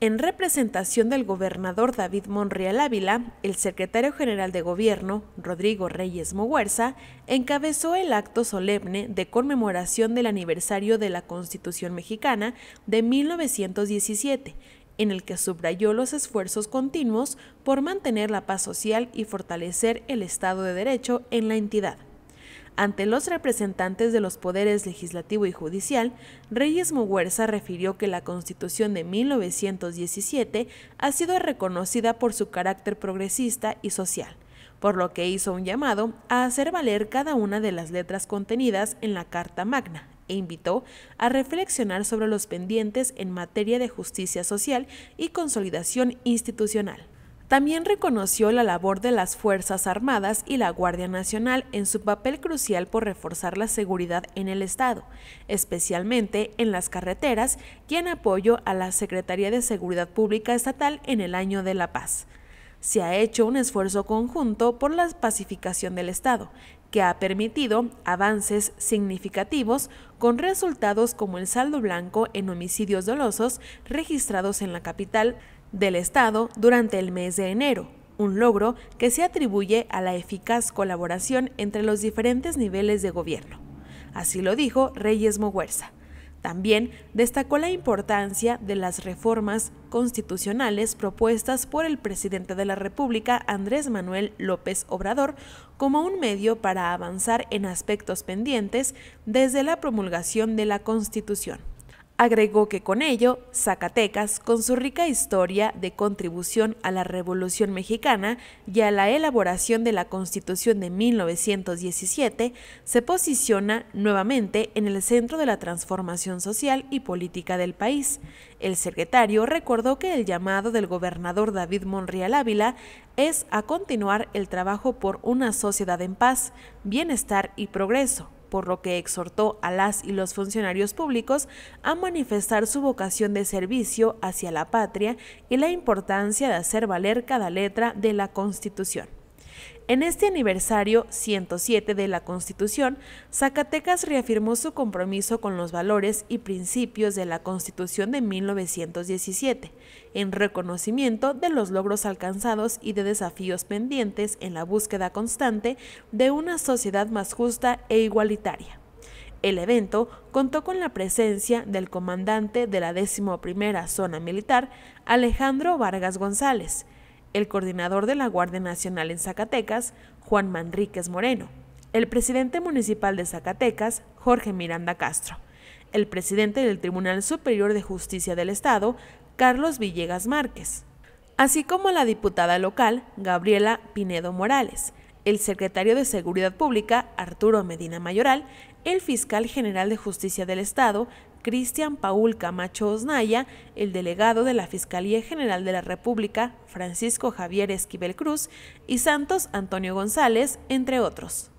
En representación del gobernador David Monreal Ávila, el secretario general de Gobierno, Rodrigo Reyes Moguerza, encabezó el acto solemne de conmemoración del aniversario de la Constitución mexicana de 1917, en el que subrayó los esfuerzos continuos por mantener la paz social y fortalecer el Estado de Derecho en la entidad. Ante los representantes de los poderes legislativo y judicial, Reyes Muguerza refirió que la Constitución de 1917 ha sido reconocida por su carácter progresista y social, por lo que hizo un llamado a hacer valer cada una de las letras contenidas en la Carta Magna e invitó a reflexionar sobre los pendientes en materia de justicia social y consolidación institucional. También reconoció la labor de las Fuerzas Armadas y la Guardia Nacional en su papel crucial por reforzar la seguridad en el Estado, especialmente en las carreteras y en apoyo a la Secretaría de Seguridad Pública Estatal en el Año de la Paz. Se ha hecho un esfuerzo conjunto por la pacificación del Estado, que ha permitido avances significativos con resultados como el saldo blanco en homicidios dolosos registrados en la capital, del Estado durante el mes de enero, un logro que se atribuye a la eficaz colaboración entre los diferentes niveles de gobierno. Así lo dijo Reyes Moguerza. También destacó la importancia de las reformas constitucionales propuestas por el presidente de la República, Andrés Manuel López Obrador, como un medio para avanzar en aspectos pendientes desde la promulgación de la Constitución. Agregó que con ello, Zacatecas, con su rica historia de contribución a la Revolución Mexicana y a la elaboración de la Constitución de 1917, se posiciona nuevamente en el centro de la transformación social y política del país. El secretario recordó que el llamado del gobernador David Monreal Ávila es a continuar el trabajo por una sociedad en paz, bienestar y progreso por lo que exhortó a las y los funcionarios públicos a manifestar su vocación de servicio hacia la patria y la importancia de hacer valer cada letra de la Constitución. En este aniversario 107 de la Constitución, Zacatecas reafirmó su compromiso con los valores y principios de la Constitución de 1917, en reconocimiento de los logros alcanzados y de desafíos pendientes en la búsqueda constante de una sociedad más justa e igualitaria. El evento contó con la presencia del comandante de la 11 Zona Militar, Alejandro Vargas González, el coordinador de la Guardia Nacional en Zacatecas, Juan Manríquez Moreno, el presidente municipal de Zacatecas, Jorge Miranda Castro, el presidente del Tribunal Superior de Justicia del Estado, Carlos Villegas Márquez, así como la diputada local, Gabriela Pinedo Morales, el secretario de Seguridad Pública, Arturo Medina Mayoral, el fiscal general de Justicia del Estado, Cristian Paul Camacho Osnaya, el delegado de la Fiscalía General de la República, Francisco Javier Esquivel Cruz, y Santos Antonio González, entre otros.